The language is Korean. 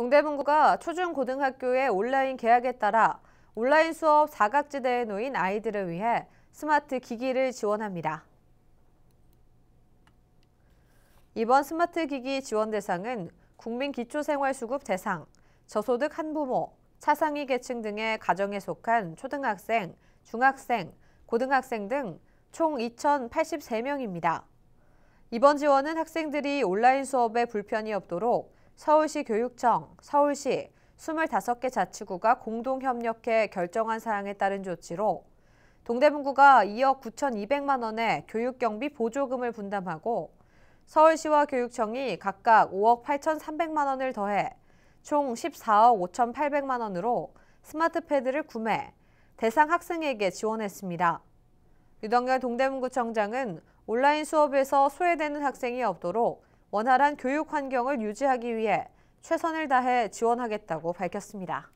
동대문구가 초중고등학교의 온라인 계약에 따라 온라인 수업 사각지대에 놓인 아이들을 위해 스마트 기기를 지원합니다. 이번 스마트 기기 지원 대상은 국민기초생활수급 대상, 저소득 한부모, 차상위 계층 등의 가정에 속한 초등학생, 중학생, 고등학생 등 총 2,083명입니다. 이번 지원은 학생들이 온라인 수업에 불편이 없도록 서울시 교육청, 서울시 25개 자치구가 공동 협력해 결정한 사항에 따른 조치로 동대문구가 2억 9,200만 원의 교육 경비 보조금을 분담하고 서울시와 교육청이 각각 5억 8,300만 원을 더해 총 14억 5,800만 원으로 스마트 패드를 구매, 대상 학생에게 지원했습니다. 유덕열 동대문구청장은 온라인 수업에서 소외되는 학생이 없도록 원활한 교육 환경을 유지하기 위해 최선을 다해 지원하겠다고 밝혔습니다.